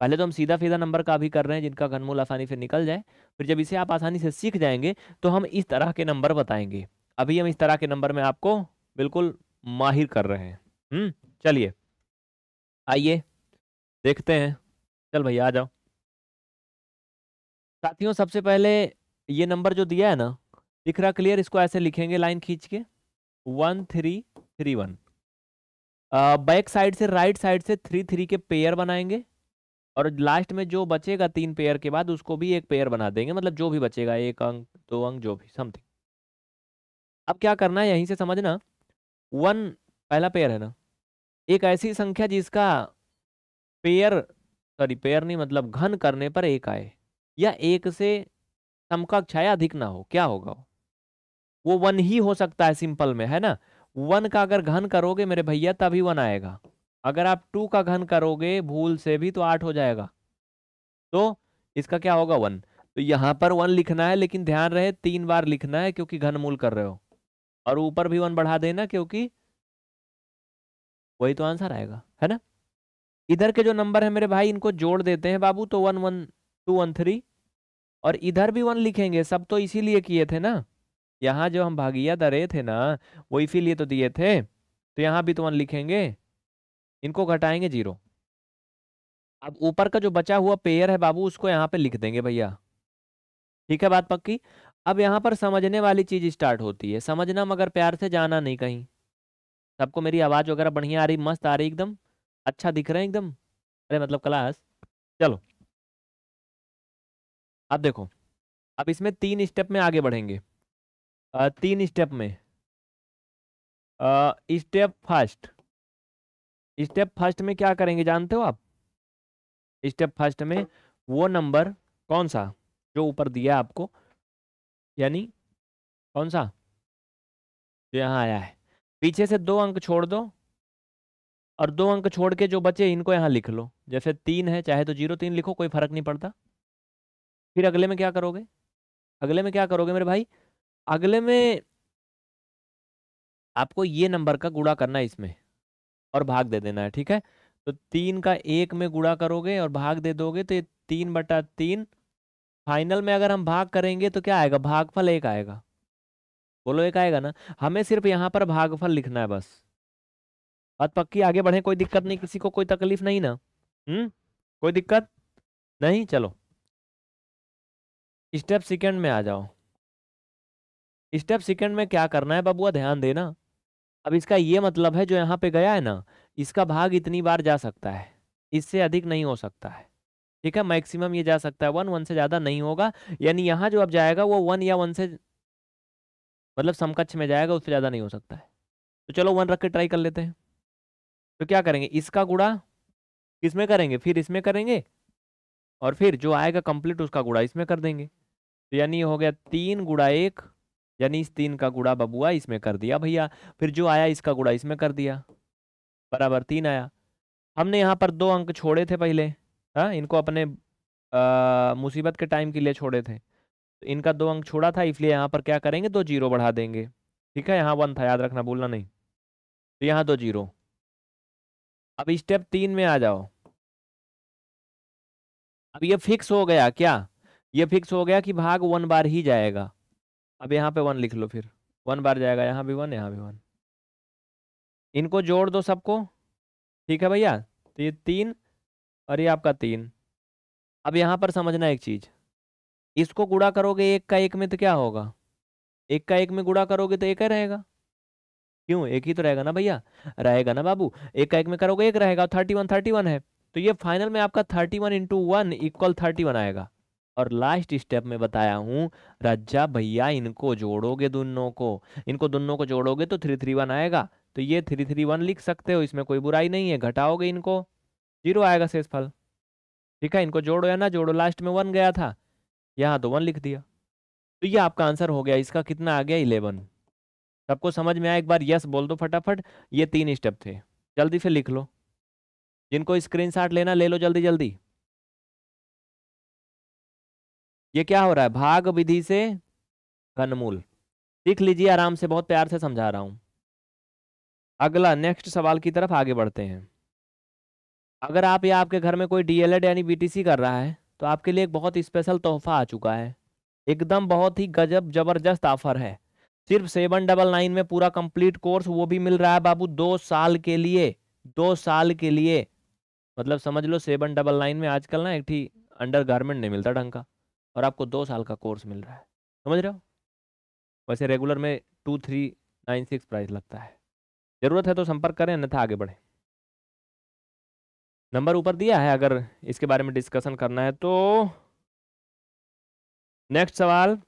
पहले तो हम सीधा फीधा नंबर का भी कर रहे हैं जिनका घनमूल आसानी से निकल जाए फिर जब इसे आप आसानी से सीख जाएंगे तो हम इस तरह के नंबर बताएंगे अभी हम इस तरह के नंबर में आपको बिल्कुल माहिर कर रहे हैं हम्म, चलिए आइए देखते हैं चल भैया आ जाओ साथियों सबसे पहले ये नंबर जो दिया है ना दिख रहा क्लियर इसको ऐसे लिखेंगे लाइन खींच के one three three one back side से राइट साइड से थ्री थ्री के पेयर बनाएंगे और लास्ट में जो बचेगा तीन पेयर के बाद उसको भी एक पेयर बना देंगे मतलब जो भी बचेगा एक अंक दो अंक जो भी समथिंग अब क्या करना है यहीं से समझना वन पहला पेयर है ना एक ऐसी संख्या जिसका पेयर सॉरी पेयर नहीं मतलब घन करने पर एक आए या एक से समकक्ष आया अधिक ना हो क्या होगा वो वन ही हो सकता है सिंपल में है ना वन का अगर घन करोगे मेरे भैया तभी वन आएगा अगर आप टू का घन करोगे भूल से भी तो आठ हो जाएगा तो इसका क्या होगा वन तो यहाँ पर वन लिखना है लेकिन ध्यान रहे तीन बार लिखना है क्योंकि घनमूल कर रहे हो और ऊपर भी वन बढ़ा देना क्योंकि वही तो आंसर आएगा है ना इधर के जो नंबर है मेरे भाई इनको जोड़ देते हैं बाबू तो one one two one three और इधर भी वन लिखेंगे सब तो इसीलिए किए थे ना यहाँ जो हम भागिया दरे थे ना वो इसीलिए तो दिए थे तो यहाँ भी तो वन लिखेंगे इनको घटाएंगे जीरो अब ऊपर का जो बचा हुआ पेयर है बाबू उसको यहाँ पे लिख देंगे भैया ठीक है बात पक्की अब यहाँ पर समझने वाली चीज़ स्टार्ट होती है समझना मगर प्यार से जाना नहीं कहीं सबको मेरी आवाज़ वगैरह बढ़िया आ रही मस्त आ रही एकदम अच्छा दिख रहा है एकदम अरे मतलब क्लास चलो अब देखो अब इसमें तीन स्टेप में आगे बढ़ेंगे तीन स्टेप में स्टेप फर्स्ट स्टेप फर्स्ट में क्या करेंगे जानते हो आप स्टेप फर्स्ट में वो नंबर कौन सा जो ऊपर दिया आपको यानी कौन सा जो यहाँ आया है पीछे से दो अंक छोड़ दो और दो अंक छोड़ के जो बचे इनको यहाँ लिख लो जैसे तीन है चाहे तो जीरो तीन लिखो कोई फर्क नहीं पड़ता फिर अगले में क्या करोगे अगले में क्या करोगे मेरे भाई अगले में आपको ये नंबर का गुड़ा करना है इसमें और भाग दे देना है ठीक है तो तीन का एक में गुड़ा करोगे और भाग दे दोगे तो ये तीन बटा तीन फाइनल में अगर हम भाग करेंगे तो क्या आएगा भागफल एक आएगा बोलो एक आएगा ना हमें सिर्फ यहाँ पर भागफल लिखना है बस बात पक्की आगे बढ़े कोई दिक्कत नहीं किसी को कोई तकलीफ नहीं ना हम्म कोई दिक्कत नहीं चलो स्टेप सेकंड में आ जाओ स्टेप सेकंड में क्या करना है बबुआ ध्यान देना अब इसका ये मतलब है जो यहाँ पे गया है ना इसका भाग इतनी बार जा सकता है इससे अधिक नहीं हो सकता है ठीक है मैक्सिमम ये जा सकता है वन वन से ज़्यादा नहीं होगा यानी यहाँ जो अब जाएगा वो वन या वन से मतलब समकक्ष में जाएगा उससे ज़्यादा नहीं हो सकता है तो चलो वन रख के ट्राई कर लेते हैं तो क्या करेंगे इसका गुड़ा किसमें करेंगे फिर इसमें करेंगे और फिर जो आएगा कंप्लीट उसका गुड़ा इसमें कर देंगे तो यानी हो गया तीन गुड़ा एक यानी इस तीन का गुड़ा बबुआ इसमें कर दिया भैया फिर जो आया इसका गुड़ा इसमें कर दिया बराबर तीन आया हमने यहाँ पर दो अंक छोड़े थे पहले हाँ इनको अपने मुसीबत के टाइम के लिए छोड़े थे तो इनका दो अंक छोड़ा था इसलिए यहाँ पर क्या करेंगे दो जीरो बढ़ा देंगे ठीक है यहाँ वन था याद रखना भूलना नहीं तो यहाँ दो जीरो अब स्टेप तीन में आ जाओ अब ये फिक्स हो गया क्या ये फिक्स हो गया कि भाग वन बार ही जाएगा अब यहाँ पे वन लिख लो फिर वन बार जाएगा यहाँ भी वन यहाँ भी वन इनको जोड़ दो सबको ठीक है भैया तो ये तीन और ये आपका तीन अब यहाँ पर समझना एक चीज़ इसको गुड़ा करोगे एक का एक में तो क्या होगा एक का एक में गुड़ा करोगे तो एक ही रहेगा क्यों एक ही तो रहेगा ना भैया रहेगा ना बाबू एक का एक में करोगे एक रहेगा थर्टी वन थर्टी वन है तो ये फाइनल में आपका thirty one into one equal thirty one आएगा और लास्ट स्टेप में बताया हूँ रज्जा भैया इनको जोड़ोगे दोनों को इनको दोनों को जोड़ोगे तो थ्री थ्री वन आएगा तो ये थ्री थ्री वन लिख सकते हो इसमें कोई बुराई नहीं है घटाओगे इनको जीरो आएगा शेषफल ठीक है इनको जोड़ो या ना जोड़ो लास्ट में वन गया था यहाँ तो वन लिख दिया तो ये आपका आंसर हो गया इसका कितना आ गया इलेवन सबको समझ में आया एक बार यस बोल दो फटाफट ये तीन स्टेप थे जल्दी से लिख लो जिनको स्क्रीनशॉट लेना ले लो जल्दी जल्दी ये क्या हो रहा है भाग विधि से घनमूल लिख लीजिए आराम से बहुत प्यार से समझा रहा हूं अगला नेक्स्ट सवाल की तरफ आगे बढ़ते हैं अगर आप या आपके घर में कोई डीएलएड यानी बीटीसी कर रहा है तो आपके लिए एक बहुत स्पेशल तोहफा आ चुका है एकदम बहुत ही गजब जबरदस्त ऑफर है सिर्फ सेवन डबल नाइन में पूरा कंप्लीट कोर्स वो भी मिल रहा है बाबू दो साल के लिए दो साल के लिए मतलब समझ लो सेवन डबल नाइन में आजकल ना एक ठीक अंडर गारमेंट नहीं मिलता ढंग का और आपको दो साल का कोर्स मिल रहा है समझ रहे हो वैसे रेगुलर में two three nine six price लगता है ज़रूरत है तो संपर्क करें अन्यथा आगे बढ़ें नंबर ऊपर दिया है अगर इसके बारे में डिस्कशन करना है तो नेक्स्ट सवाल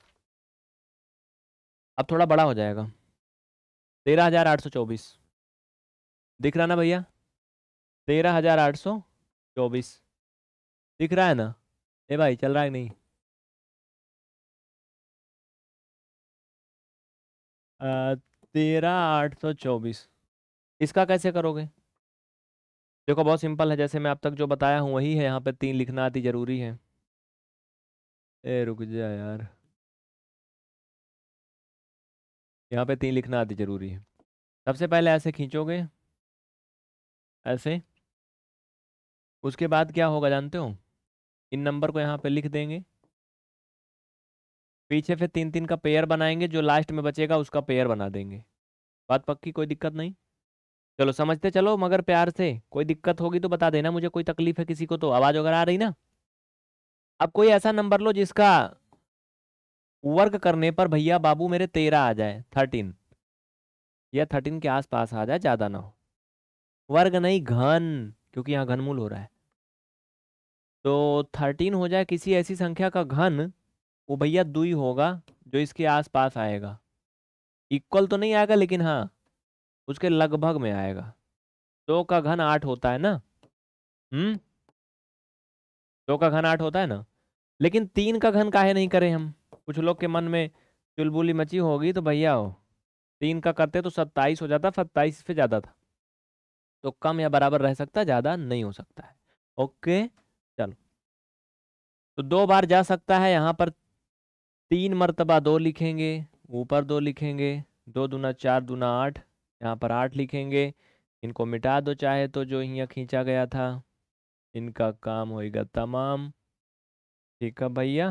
अब थोड़ा बड़ा हो जाएगा तेरह हजार आठ सौ चौबीस दिख रहा ना भैया तेरह हजार आठ सौ चौबीस दिख रहा है ना ए भाई चल रहा है नहीं तेरह आठ सौ चौबीस इसका कैसे करोगे देखो बहुत सिंपल है जैसे मैं अब तक जो बताया हूँ वही है यहाँ पे तीन लिखना अति ज़रूरी है ए रुक जा यार यहाँ पे तीन लिखना अति ज़रूरी है सबसे पहले ऐसे खींचोगे ऐसे उसके बाद क्या होगा जानते हो इन नंबर को यहाँ पे लिख देंगे पीछे फिर तीन तीन का पेयर बनाएंगे जो लास्ट में बचेगा उसका पेयर बना देंगे बात पक्की कोई दिक्कत नहीं चलो समझते चलो मगर प्यार से कोई दिक्कत होगी तो बता देना मुझे कोई तकलीफ है किसी को तो आवाज़ वगैरह आ रही ना अब कोई ऐसा नंबर लो जिसका वर्क करने पर भैया बाबू मेरे तेरह आ जाए थर्टीन या थर्टीन के आसपास आ जाए ज़्यादा ना हो वर्ग नहीं घन क्योंकि यहाँ घनमूल हो रहा है तो थर्टीन हो जाए किसी ऐसी संख्या का घन वो भैया दो ही होगा जो इसके आसपास आएगा इक्वल तो नहीं आएगा लेकिन हाँ उसके लगभग में आएगा दो का घन आठ होता है ना हम्म दो का घन आठ होता है ना लेकिन तीन का घन काहे नहीं करें हम कुछ लोग के मन में चुलबुली मची होगी तो भैया हो तीन का करते तो सत्ताईस हो जाता सत्ताईस से ज़्यादा था तो कम या बराबर रह सकता ज़्यादा नहीं हो सकता है ओके चलो तो दो बार जा सकता है यहाँ पर तीन मरतबा दो लिखेंगे ऊपर दो लिखेंगे दो दूना चार दूना आठ यहाँ पर आठ लिखेंगे इनको मिटा दो चाहे तो जो यहाँ खींचा गया था इनका काम होएगा तमाम ठीक है भैया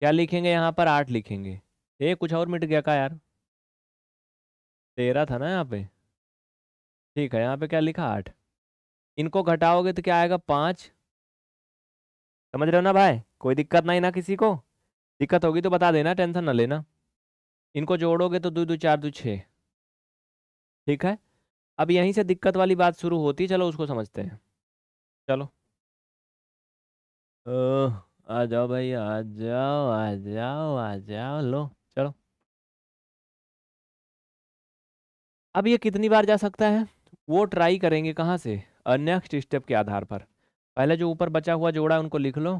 क्या लिखेंगे यहाँ पर आठ लिखेंगे ए कुछ और मिट गया का यार तेरह था ना यहाँ पे ठीक है यहाँ पे क्या लिखा आठ इनको घटाओगे तो क्या आएगा पाँच समझ रहे हो ना भाई कोई दिक्कत नहीं ना किसी को दिक्कत होगी तो बता देना टेंशन ना लेना इनको जोड़ोगे तो दो दो चार दो छः ठीक है अब यहीं से दिक्कत वाली बात शुरू होती चलो उसको समझते हैं चलो ओ, आ जाओ भाई आ जाओ आ जाओ आ जाओ लो चलो अब ये कितनी बार जा सकता है वो ट्राई करेंगे कहाँ से नेक्स्ट स्टेप के आधार पर पहले जो ऊपर बचा हुआ जोड़ा उनको लिख लो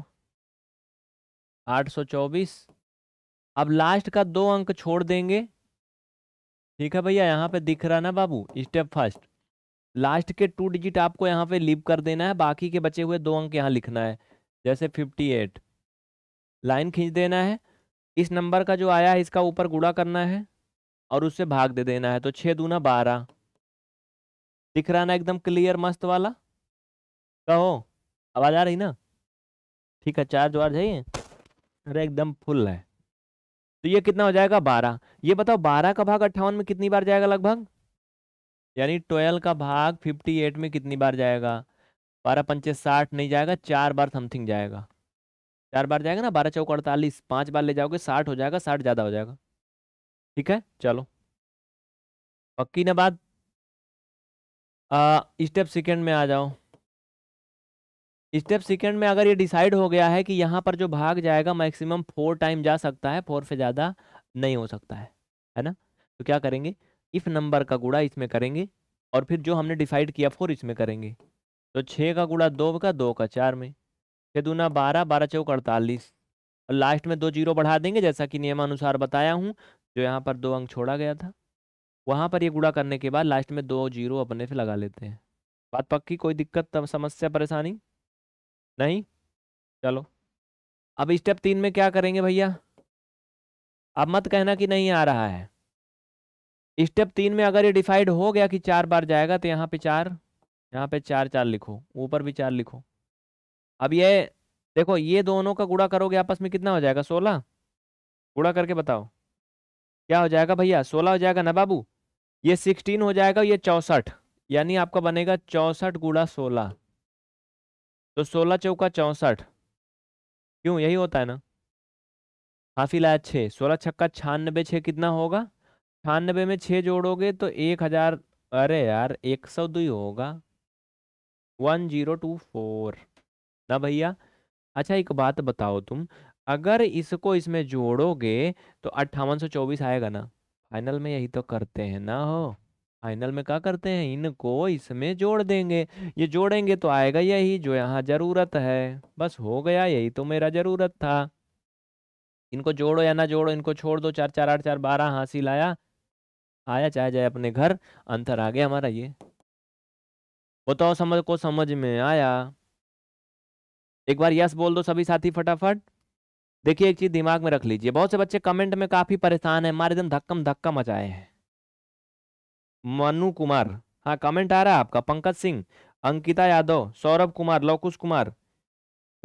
824 अब लास्ट का दो अंक छोड़ देंगे ठीक है भैया यहाँ पे दिख रहा ना बाबू स्टेप फर्स्ट लास्ट के टू डिजिट आपको यहाँ पे लीव कर देना है बाकी के बचे हुए दो अंक यहाँ लिखना है जैसे 58 लाइन खींच देना है इस नंबर का जो आया है इसका ऊपर गुड़ा करना है और उससे भाग दे देना है तो छः दूना बारह दिख रहा ना एकदम क्लियर मस्त वाला कहो आवाज़ आ रही ना ठीक है चार्ज वार्ज है ये अरे एकदम फुल है तो ये कितना हो जाएगा बारह ये बताओ बारह का भाग अट्ठावन में कितनी बार जाएगा लगभग यानी ट्वेल्व का भाग फिफ्टी एट में कितनी बार जाएगा बारह पंचे साठ नहीं जाएगा चार बार समथिंग जाएगा चार बार जाएगा ना बारह चौक अड़तालीस पाँच बार ले जाओगे साठ हो जाएगा साठ ज़्यादा हो जाएगा ठीक है चलो पक्की ना बात स्टेप सेकेंड में आ जाओ स्टेप सेकेंड में अगर ये डिसाइड हो गया है कि यहाँ पर जो भाग जाएगा मैक्सिमम फोर टाइम जा सकता है फोर से ज़्यादा नहीं हो सकता है है ना तो क्या करेंगे इफ़ नंबर का गुड़ा इसमें करेंगे और फिर जो हमने डिसाइड किया फोर इसमें करेंगे तो छः का गुड़ा दो का दो का चार में छः दूना बारह बारह चौक अड़तालीस और लास्ट में दो जीरो बढ़ा देंगे जैसा कि नियमानुसार बताया हूँ जो यहाँ पर दो अंक छोड़ा गया था वहाँ पर ये गुड़ा करने के बाद लास्ट में दो जीरो अपने से लगा लेते हैं बात पक्की कोई दिक्कत समस्या परेशानी नहीं चलो अब स्टेप तीन में क्या करेंगे भैया अब मत कहना कि नहीं आ रहा है स्टेप तीन में अगर ये डिसाइड हो गया कि चार बार जाएगा तो यहाँ पे चार यहाँ पे चार चार लिखो ऊपर भी चार लिखो अब ये देखो ये दोनों का गुड़ा करोगे आपस में कितना हो जाएगा सोलह गुड़ा करके बताओ क्या हो जाएगा भैया सोलह हो जाएगा ना बाबू ये सिक्सटीन हो जाएगा ये चौंसठ यानी आपका बनेगा चौंसठ गुड़ा सोलह तो सोलह चौका चौंसठ क्यों यही होता है ना हाफी लाया छः सोलह छक्का छानबे छः कितना होगा छानबे में छः जोड़ोगे तो एक हज़ार अरे यार एक सौ दो होगा वन जीरो टू फोर ना भैया अच्छा एक बात बताओ तुम अगर इसको इसमें जोड़ोगे तो अट्ठावन सौ चौबीस आएगा ना फाइनल में यही तो करते हैं ना हो फाइनल में क्या करते हैं इनको इसमें जोड़ देंगे ये जोड़ेंगे तो आएगा यही जो यहाँ जरूरत है बस हो गया यही तो मेरा जरूरत था इनको जोड़ो या ना जोड़ो इनको छोड़ दो चार चार आठ चार बारह हासिल आया आया चाहे जाए अपने घर अंतर आ गया हमारा ये बताओ तो समझ को समझ में आया एक बार यस बोल दो सभी साथी फटाफट देखिए एक चीज दिमाग में रख लीजिए बहुत से बच्चे कमेंट में काफी परेशान है हमारे एकदम धक्कम धक्का मचाए हैं मनु कुमार हाँ कमेंट आ रहा है आपका पंकज सिंह अंकिता यादव सौरभ कुमार लौकुश कुमार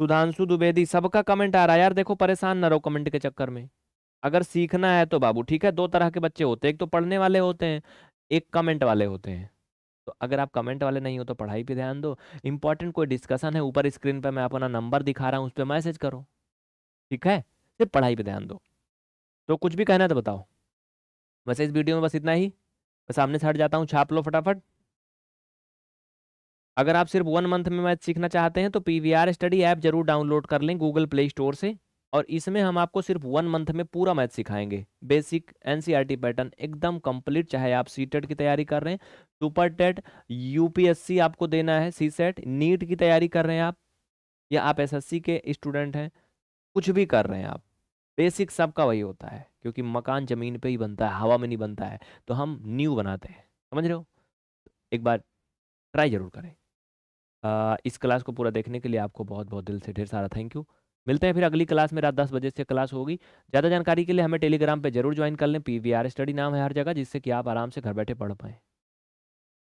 सुधांशु द्विवेदी सबका कमेंट आ रहा है यार देखो परेशान ना रहो कमेंट के चक्कर में अगर सीखना है तो बाबू ठीक है दो तरह के बच्चे होते हैं एक तो पढ़ने वाले होते हैं एक कमेंट वाले होते हैं तो अगर आप कमेंट वाले नहीं हो तो पढ़ाई पे ध्यान दो इंपॉर्टेंट कोई डिस्कशन है ऊपर स्क्रीन पर मैं अपना नंबर दिखा रहा हूँ उस पर मैसेज करो ठीक है सिर्फ पढ़ाई पर ध्यान दो तो कुछ भी कहना है तो बताओ वैसे इस वीडियो में बस इतना ही मैं सामने से हट जाता हूँ छाप लो फटाफट अगर आप सिर्फ वन मंथ में मैथ सीखना चाहते हैं तो P V R study app जरूर डाउनलोड कर लें गूगल प्ले स्टोर से और इसमें हम आपको सिर्फ वन मंथ में पूरा मैथ सिखाएंगे बेसिक एनसीईआरटी पैटर्न एकदम कंप्लीट चाहे आप सी टेट e की तैयारी कर रहे हैं सुपर टेट यूपीएससी आपको देना है सी सेट नीट की तैयारी कर रहे हैं आप या आप एसएससी के स्टूडेंट हैं कुछ भी कर रहे हैं आप बेसिक सबका वही होता है क्योंकि मकान ज़मीन पे ही बनता है हवा में नहीं बनता है तो हम न्यू बनाते हैं समझ रहे हो एक बार ट्राई ज़रूर करें आ, इस क्लास को पूरा देखने के लिए आपको बहुत बहुत दिल से ढेर सारा थैंक यू मिलते हैं फिर अगली क्लास में रात दस बजे से क्लास होगी ज़्यादा जानकारी के लिए हमें टेलीग्राम पर जरूर ज्वाइन कर लें पी स्टडी नाम है हर जगह जिससे कि आप आराम से घर बैठे पढ़ पाएँ